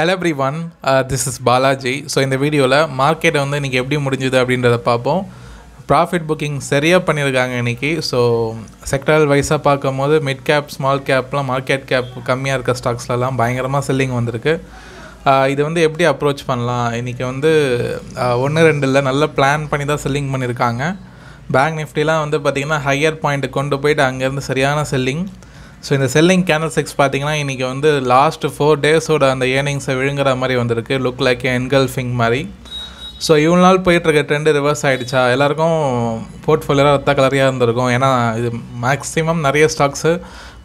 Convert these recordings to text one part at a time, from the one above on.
hello everyone this is Balaji so இந்த வீடியோவில் மார்க்கெட்டை வந்து இன்றைக்கி எப்படி முடிஞ்சுது அப்படின்றத பார்ப்போம் ப்ராஃபிட் புக்கிங் சரியாக பண்ணியிருக்காங்க இன்றைக்கி ஸோ செக்டரல் வைஸாக பார்க்கும் போது மிட் கேப் ஸ்மால் கேப்லாம் மார்க்கெட் கேப் கம்மியாக இருக்க ஸ்டாக்ஸ்லாம் பயங்கரமாக செல்லிங் வந்திருக்கு uh, இது வந்து எப்படி அப்ரோச் பண்ணலாம் இன்றைக்கி வந்து uh, ஒன்று ரெண்டில் நல்லா பிளான் பண்ணி தான் செல்லிங் பண்ணியிருக்காங்க பேங்க் நிஃப்டிலாம் வந்து பார்த்திங்கன்னா ஹையர் பாயிண்ட்டு கொண்டு போயிட்டு அங்கேருந்து சரியான செல்லிங் ஸோ இந்த செல்லிங் கேனல் செக்ஸ் பார்த்தீங்கன்னா இன்றைக்கி வந்து லாஸ்ட் ஃபோர் டேஸோட அந்த ஏர்னிங்ஸை விழுங்குற மாதிரி வந்திருக்கு லுக் லைக் என்கல்ஃபிங் மாதிரி ஸோ இவ்வளோ நாள் போயிட்டுருக்க ட்ரெண்டு ரிவர்ஸ் ஆகிடுச்சா எல்லாருக்கும் போர்ட்ஃபோலியோ ரத்த கலரியாக இருந்திருக்கும் ஏன்னா இது மேக்ஸிமம் நிறைய ஸ்டாக்ஸு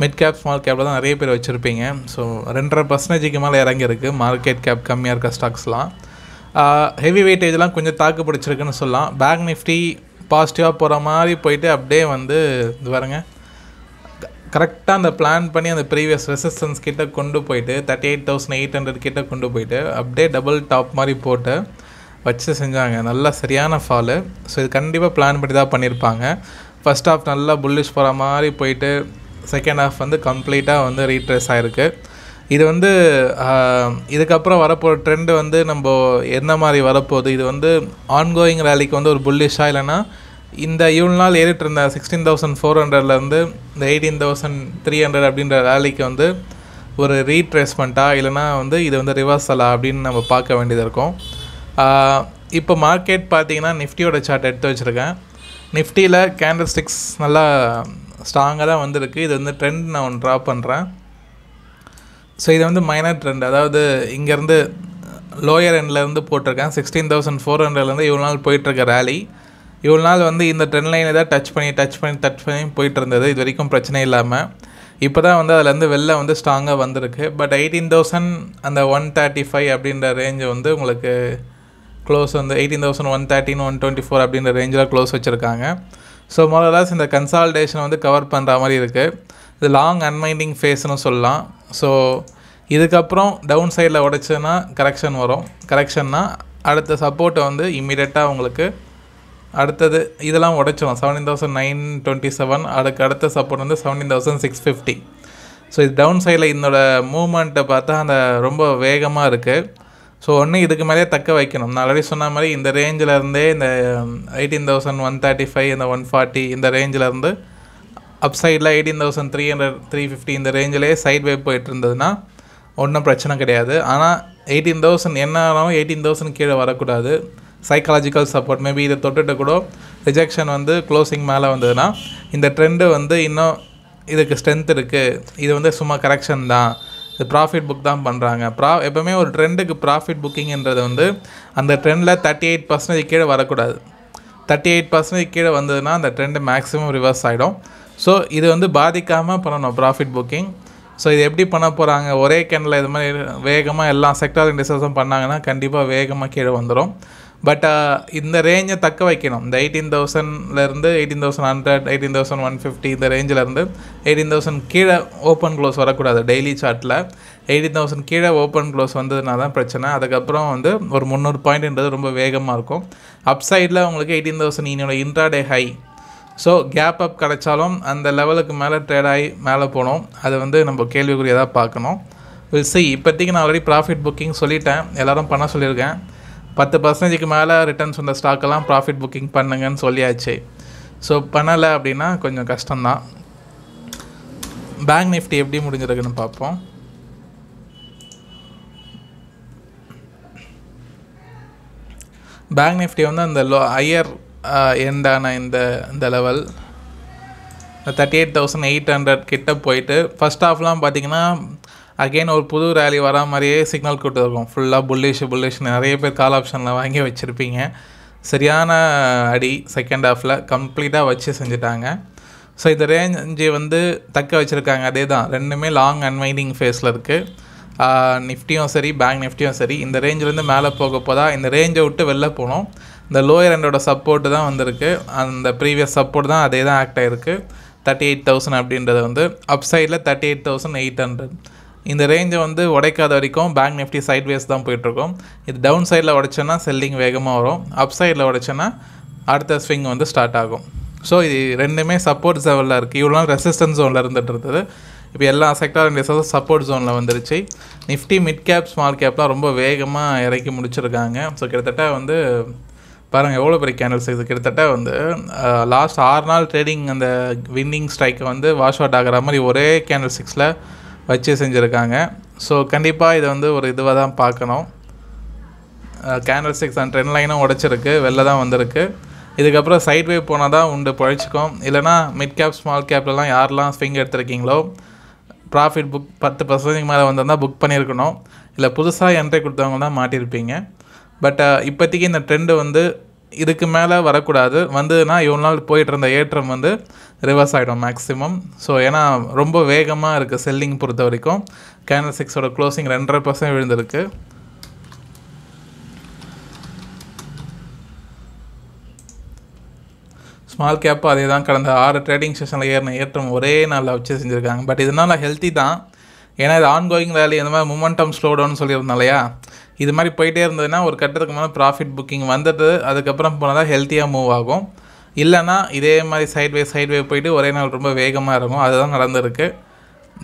மிட் கேப் ஸ்மால் கேப்பில் தான் நிறைய பேர் வச்சுருப்பீங்க ஸோ ரெண்டரை பர்சன்டேஜுக்கு மேலே இறங்கியிருக்கு மார்க்கெட் கேப் கம்மியாக இருக்க ஸ்டாக்ஸ்லாம் ஹெவி வெயிட்டேஜ்லாம் கொஞ்சம் தாக்கு பிடிச்சிருக்குன்னு சொல்லலாம் பேங்க் நிஃப்டி பாசிட்டிவாக போகிற மாதிரி போயிட்டு அப்படியே வந்து இது பாருங்கள் கரெக்டாக அந்த பிளான் பண்ணி அந்த ப்ரீவியஸ் ரெசிஸ்டன்ஸ் கிட்டே கொண்டு போயிட்டு thirty eight thousand eight hundred கிட்டே கொண்டு போயிட்டு அப்படியே டபுள் டாப் மாதிரி போட்டு வச்சு செஞ்சாங்க நல்லா சரியான ஃபாலு ஸோ இது கண்டிப்பாக பிளான் பண்ணி தான் பண்ணியிருப்பாங்க ஃபஸ்ட் ஹாஃப் நல்லா புல்லிஷ் போகிற மாதிரி போயிட்டு செகண்ட் ஹாஃப் வந்து கம்ப்ளீட்டாக வந்து ரீட்ரெஸ் ஆகிருக்கு இது வந்து இதுக்கப்புறம் வரப்போகிற ட்ரெண்டு வந்து நம்ம என்ன மாதிரி வரப்போகுது இது வந்து ஆன்கோயிங் ரேலிக்கு வந்து ஒரு புல்லிஷாக இல்லைன்னா இந்த இவ்வளோ நாள் ஏறிட்டு இருந்த சிக்ஸ்டீன் தௌசண்ட் ஃபோர் ஹண்ட்ரட்லேருந்து இந்த எயிட்டீன் தௌசண்ட் த்ரீ ஹண்ட்ரட் அப்படின்ற ரேலிக்கு வந்து ஒரு ரீட்ரேஸ்மெண்ட்டா இல்லைனா வந்து இது வந்து ரிவர்சலா அப்படின்னு நம்ம பார்க்க வேண்டியது இருக்கும் இப்போ மார்க்கெட் பார்த்தீங்கன்னா நிஃப்டியோட சார்ட் எடுத்து வச்சுருக்கேன் நிஃப்டியில் கேண்டல் ஸ்டிக்ஸ் நல்லா ஸ்ட்ராங்காக தான் வந்திருக்கு இது வந்து ட்ரெண்ட் நான் ஒன்று ட்ரா பண்ணுறேன் ஸோ இது வந்து மைனர் ட்ரெண்ட் அதாவது இங்கேருந்து லோயர் எண்ட்லேருந்து போட்டிருக்கேன் சிக்ஸ்டீன் தௌசண்ட் ஃபோர் ஹண்ட்ரட்லேருந்து இவ்வளோ நாள் போயிட்டுருக்க ரேலி இவ்வளோ நாள் வந்து இந்த ட்ரெண்ட் லைனை தான் டச் பண்ணி டச் பண்ணி டச் பண்ணி போயிட்டு இருந்தது இது வரைக்கும் பிரச்சனை இல்லாமல் இப்போ தான் வந்து அதுலேருந்து வெளில வந்து ஸ்ட்ராங்காக வந்திருக்கு பட் எயிட்டீன் தௌசண்ட் அந்த ஒன் தேர்ட்டி ஃபைவ் அப்படின்ற ரேஞ்ச் வந்து உங்களுக்கு க்ளோஸ் வந்து eighteen thousand one thirteen one twenty four அப்படின்ற ரேஞ்சில் க்ளோஸ் வச்சுருக்காங்க ஸோ மொதலாஸ் இந்த கன்சால்டேஷனை வந்து கவர் பண்ணுற மாதிரி இருக்குது இது லாங் அன்மைண்டிங் ஃபேஸ்னு சொல்லலாம் ஸோ இதுக்கப்புறம் டவுன் சைடில் உடச்சுன்னா கரெக்ஷன் வரும் கரெக்ஷன்னா அடுத்த சப்போர்ட்டை வந்து இம்மிடியட்டாக உங்களுக்கு அடுத்தது இதெல்லாம் உடைச்சிடும் seventeen thousand nine twenty seven அதுக்கு அடுத்த சப்போர்ட் வந்து seventeen thousand six fifty so இது டவுன் சைடில் இதனோட மூமெண்ட்டை பார்த்தா அந்த ரொம்ப வேகமாக இருக்குது ஸோ ஒன்று இதுக்கு மேலே தக்க வைக்கணும் நான் ஆல்ரெடி சொன்ன மாதிரி இந்த ரேஞ்சில் இருந்தே இந்த eighteen thousand one thirty five இந்த ஒன் ஃபார்ட்டி இந்த ரேஞ்சிலேருந்து அப் சைடில் eighteen thousand three hundred three fifty இந்த ரேஞ்சிலேயே சைட் வே போயிட்டு இருந்ததுன்னா ஒன்றும் பிரச்சனை கிடையாது ஆனால் எயிட்டீன் தௌசண்ட் என்ன ஆனாலும் எயிட்டீன் தௌசண்ட் கீழே வரக்கூடாது சைக்காலஜிக்கல் சப்போர்ட் மேபி இதை தொட்டுட்டு கூட ரிஜெக்ஷன் வந்து க்ளோசிங் மேலே வந்ததுன்னா இந்த ட்ரெண்டு வந்து இன்னும் இதுக்கு ஸ்ட்ரென்த் இருக்குது இது வந்து சும்மா கரெக்ஷன் தான் இது ப்ராஃபிட் புக் தான் பண்ணுறாங்க ப்ரா எப்போவுமே ஒரு ட்ரெண்டுக்கு ப்ராஃபிட் புக்கிங்கிறது வந்து அந்த ட்ரெண்டில் தேர்ட்டி எயிட் பர்சன்டேஜ் கீழே வரக்கூடாது தேர்ட்டி எயிட் பர்சன்டேஜ் கீழே வந்ததுன்னா அந்த ட்ரெண்டு மேக்ஸிமம் ரிவர்ஸ் ஆகிடும் ஸோ இது வந்து பாதிக்காமல் பண்ணணும் ப்ராஃபிட் புக்கிங் ஸோ இது எப்படி பண்ண போகிறாங்க ஒரே கேண்டில் இது மாதிரி வேகமாக எல்லா செக்டார் இண்டஸ்ட்ரீஸும் பண்ணாங்கன்னா கண்டிப்பாக வேகமாக கீழே வந்துடும் பட் uh, இந்த ரேஞ்சை தக்க வைக்கணும் இந்த எயிட்டீன் தௌசண்ட்லேருந்து eighteen thousand hundred eighteen thousand one fifty இந்த ரேஞ்சிலேருந்து எயிட்டீன் தௌசண்ட் கீழே ஓப்பன் க்ளோஸ் வரக்கூடாது டெய்லி சார்ட்டில் எயிட்டீன் தௌசண்ட் கீழே ஓப்பன் க்ளோஸ் வந்ததுனால தான் பிரச்சனை அதுக்கப்புறம் வந்து ஒரு முந்நூறு பாயிண்ட்ன்றது ரொம்ப வேகமாக இருக்கும் அப்சைடில் உங்களுக்கு எயிட்டீன் தௌசண்ட் இன்னோட intraday high so gap up கிடைச்சாலும் அந்த லெவலுக்கு மேலே ட்ரேட் ஆகி மேலே போகணும் அது வந்து நம்ம கேள்விக்குரியதாக பார்க்கணும் வில் சி இப்போதைக்கு நான் ஆல்ரெடி ப்ராஃபிட் புக்கிங் சொல்லிட்டேன் எல்லோரும் பண்ண சொல்லியிருக்கேன் பத்து பர்சன்டேஜுக்கு மேலே ரிட்டர்ன்ஸ் வந்த ஸ்டாக்கெல்லாம் ப்ராஃபிட் புக்கிங் பண்ணுங்கன்னு சொல்லியாச்சு ஸோ பண்ணலை அப்படின்னா கொஞ்சம் கஷ்டம்தான் பேங்க் நிஃப்டி எப்படி முடிஞ்சிருக்குன்னு பார்ப்போம் பேங்க் நிஃப்டி வந்து அந்த லோ ஹையர் எண்டான இந்த இந்த level thirty eight thousand eight hundred கிட்ட போயிட்டு ஃபஸ்ட் ஹாஃப்லாம் பார்த்திங்கன்னா அகெயின் ஒரு புது ரேலி வரா மாதிரியே சிக்னல் கொடுத்துருக்கோம் ஃபுல்லாக புல்லிஷ் புல்லிஷ் நிறைய பேர் கால் ஆப்ஷனில் வாங்கி வச்சுருப்பீங்க சரியான அடி செகண்ட் ஹாஃபில் கம்ப்ளீட்டாக வச்சு செஞ்சுட்டாங்க ஸோ இந்த ரேஞ்சு வந்து தக்க வச்சுருக்காங்க அதே தான் ரெண்டுமே லாங் அன்வைண்டிங் ஃபேஸில் இருக்குது நிஃப்டியும் சரி பேங்க் நிஃப்டியும் சரி இந்த ரேஞ்சிலேருந்து மேலே போக போதா இந்த ரேஞ்சை விட்டு வெளில போனோம் இந்த லோயர் எண்டோட சப்போர்ட்டு தான் வந்திருக்கு அந்த ப்ரீவியஸ் சப்போர்ட் தான் அதே தான் ஆக்ட் ஆகிருக்கு தேர்ட்டி எயிட் தௌசண்ட் அப்படின்றது வந்து அப் சைடில் thirty eight thousand eight hundred இந்த ரேஞ்சை வந்து உடைக்காத வரைக்கும் பேங்க் நிஃப்டி சைட் வேஸ் தான் போயிட்டுருக்கோம் இது டவுன் சைடில் உடைச்சோன்னா செல்லிங் வேகமாக வரும் அப் சைடில் உடைச்சோன்னா அடுத்த ஸ்விங் வந்து ஸ்டார்ட் ஆகும் ஸோ இது ரெண்டுமே சப்போர்ட் லெவலில் இருக்குது இவ்வளோ ரெசிஸ்டன்ஸ் ஜோனில் இருந்துகிட்டு இருந்தது இப்போ எல்லா செக்டார் இண்டஸ்ட்ரீஸும் சப்போர்ட் ஜோனில் வந்துருச்சு நிஃப்டி மிட் கேப் ஸ்மால் கேப்லாம் ரொம்ப வேகமாக இறக்கி முடிச்சிருக்காங்க ஸோ கிட்டத்தட்ட வந்து பாருங்கள் எவ்வளோ பெரிய கேண்டல்ஸ் இது கிட்டத்தட்ட வந்து லாஸ்ட் ஆறு நாள் ட்ரேடிங் அந்த வின்னிங் ஸ்ட்ரைக்கை வந்து வாஷ் அவுட் ஆகிற மாதிரி ஒரே கேண்டல் சிக்ஸில் வச்சு செஞ்சுருக்காங்க ஸோ கண்டிப்பாக இதை வந்து ஒரு இதுவாக தான் பார்க்கணும் கேண்டல் ஸ்டிக்ஸ் அண்ட் ட்ரெண்ட் லைனும் உடச்சிருக்கு வெளில தான் வந்திருக்கு இதுக்கப்புறம் சைட் வே போனால் தான் உண்டு பழச்சிக்கும் இல்லைனா மிட் கேப் ஸ்மால் கேப்லலாம் யாரெல்லாம் ஸ்விங் எடுத்துருக்கீங்களோ ப்ராஃபிட் புக் பத்து பர்சன்டேஜ் மேலே வந்திருந்தால் புக் பண்ணியிருக்கணும் இல்லை புதுசாக என்ட்ரி கொடுத்தவங்க தான் மாட்டியிருப்பீங்க பட் இப்போதைக்கு இந்த ட்ரெண்டு வந்து இதுக்கு மேலே வரக்கூடாது வந்ததுன்னா இவ்வளோ நாள் போயிட்டு இருந்த ஏற்றம் வந்து ரிவர்ஸ் ஆகிடும் மேக்ஸிமம் ஸோ ஏன்னா ரொம்ப வேகமாக இருக்குது செல்லிங் பொறுத்த வரைக்கும் கேனல் சிக்ஸோட க்ளோசிங் ரெண்டரை பர்சன்ட் விழுந்திருக்கு ஸ்மால் கேப் அதே தான் கடந்த ஆறு ட்ரேடிங் செஷனில் ஏறின ஏற்றம் ஒரே நாளில் வச்சு செஞ்சுருக்காங்க பட் இதனால் ஹெல்த்தி தான் ஏன்னா இது ஆன்கோயிங் வேலி இந்த மாதிரி மூமெண்டம் ஸ்லோ டவுன் சொல்லியிருந்தோம் இல்லையா இது மாதிரி போயிட்டே இருந்ததுன்னா ஒரு கட்டத்துக்கு மேலே ப்ராஃபிட் புக்கிங் வந்துட்டு அதுக்கப்புறம் போனால் தான் ஹெல்த்தியாக மூவ் ஆகும் இல்லைனா இதே மாதிரி சைட்வே சைட்வே போயிட்டு ஒரே நாள் ரொம்ப வேகமாக இருக்கும் அதுதான் நடந்திருக்கு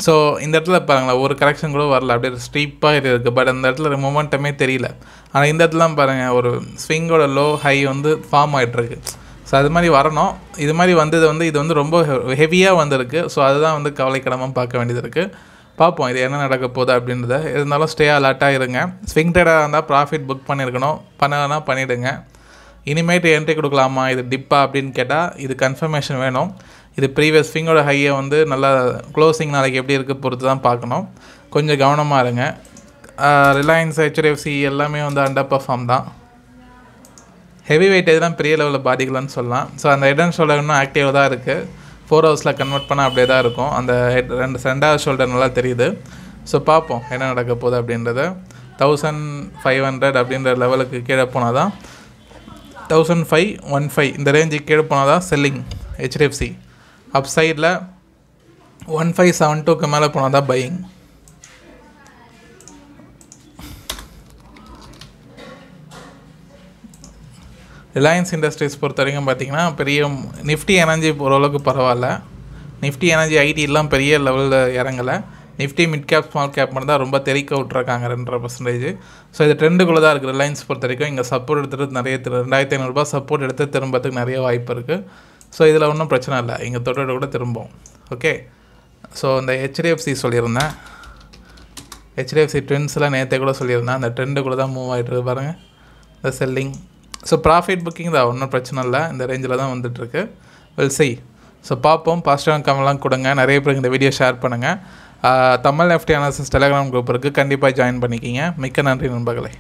ஸோ இந்த இடத்துல பாருங்களேன் ஒரு கரெக்ஷன் கூட வரல அப்படியே ஸ்டீப்பாக இது இருக்குது பட் அந்த இடத்துல மூமெண்ட்டுமே தெரியல ஆனால் இந்த இடத்துலாம் பாருங்கள் ஒரு ஸ்விங்கோட லோ ஹை வந்து ஃபார்ம் ஆகிட்டுருக்கு ஸோ அது மாதிரி வரணும் இது மாதிரி வந்தது வந்து இது வந்து ரொம்ப ஹெவியாக வந்திருக்கு ஸோ அதுதான் வந்து கவலைக்கிடமாக பார்க்க வேண்டியது இருக்குது பார்ப்போம் இது என்ன நடக்க போகுது அப்படின்றத இருந்தாலும் ஸ்டே அலர்ட்டாக இருங்க ஸ்விங் ட்ரேடாக இருந்தால் ப்ராஃபிட் புக் பண்ணியிருக்கணும் பண்ணலைன்னா பண்ணிவிடுங்க இனிமேட்டு என்ட்ரி கொடுக்கலாமா இது டிப்பா அப்படின்னு கேட்டால் இது கன்ஃபர்மேஷன் வேணும் இது ப்ரீவியஸ் ஸ்விங்கோட ஹையை வந்து நல்லா க்ளோசிங் நாளைக்கு எப்படி இருக்க பொறுத்து தான் பார்க்கணும் கொஞ்சம் கவனமாக இருங்க ரிலையன்ஸ் ஹெச்டிஎஃப்சி எல்லாமே வந்து அண்டர் பர்ஃபார்ம் தான் ஹெவி வெயிட் எதுனா பெரிய லெவலில் பாதிக்கலான்னு சொல்லலாம் ஸோ அந்த இடம்ஸ் இன்னும் ஆக்டிவாக தான் இருக்குது ஃபோர் ஹவர்ஸில் கன்வெர்ட் பண்ணால் அப்படியே தான் இருக்கும் அந்த ஹெட் ரெண்டு ரெண்டாவது ஷோல்டர் நல்லா தெரியுது ஸோ பார்ப்போம் என்ன நடக்க போகுது அப்படின்றத தௌசண்ட் ஃபைவ் ஹண்ட்ரட் அப்படின்ற லெவலுக்கு கீழே போனால் தான் தௌசண்ட் ஃபைவ் ஒன் ஃபைவ் இந்த ரேஞ்சுக்கு கீழே போனால் தான் செல்லிங் ஹெச்டிஎஃப்சி அப் சைடில் ஒன் ஃபைவ் செவன் டூக்கு மேலே போனால் தான் பையிங் ரிலையன்ஸ் இண்டஸ்ட்ரீஸ் பொறுத்த வரைக்கும் பார்த்திங்கன்னா பெரிய நிஃப்டி எனர்ஜி ஓரளவுக்கு பரவாயில்ல நிஃப்டி எனர்ஜி எல்லாம் பெரிய லெவலில் இறங்கலை Nifty mid cap small cap மட்டும் தான் ரொம்ப தெறிக்க விட்ருக்காங்க ரெண்டரை பர்சன்டேஜ் ஸோ இது ட்ரெண்டுக்குள்ள தான் இருக்குது ரிலையன்ஸ் பொறுத்த வரைக்கும் இங்கே சப்போர்ட் எடுத்துகிட்டு நிறைய திரு ரெண்டாயிரத்தி ஐநூறுபா சப்போர்ட் எடுத்து திரும்பத்துக்கு நிறைய வாய்ப்பு இருக்குது ஸோ இதில் ஒன்றும் பிரச்சனை இல்லை இங்கே தொட்டோட கூட திரும்பும் ஓகே ஸோ இந்த ஹெச்டிஎஃப்சி சொல்லியிருந்தேன் ஹெச்டிஎஃப்சி ட்ரெண்ட்ஸ்லாம் நேற்றே கூட சொல்லியிருந்தேன் அந்த ட்ரெண்டுக்குள்ளே தான் மூவ் ஆகிட்டு பாருங்கள் இந்த செல்லிங் ஸோ ப்ராஃபிட் புக்கிங் தான் ஒன்றும் பிரச்சனை இல்லை இந்த ரேஞ்சில் தான் வந்துட்டுருக்கு வெல் செய் ஸோ பார்ப்போம் பாசிட்டிவ் கமெண்ட்லாம் கொடுங்க நிறைய பேர் இந்த வீடியோ ஷேர் பண்ணுங்கள் Tamil FT analysis Telegram group இருக்குது கண்டிப்பாக ஜாயின் பண்ணிக்கிங்க மிக்க நன்றி நண்பர்களே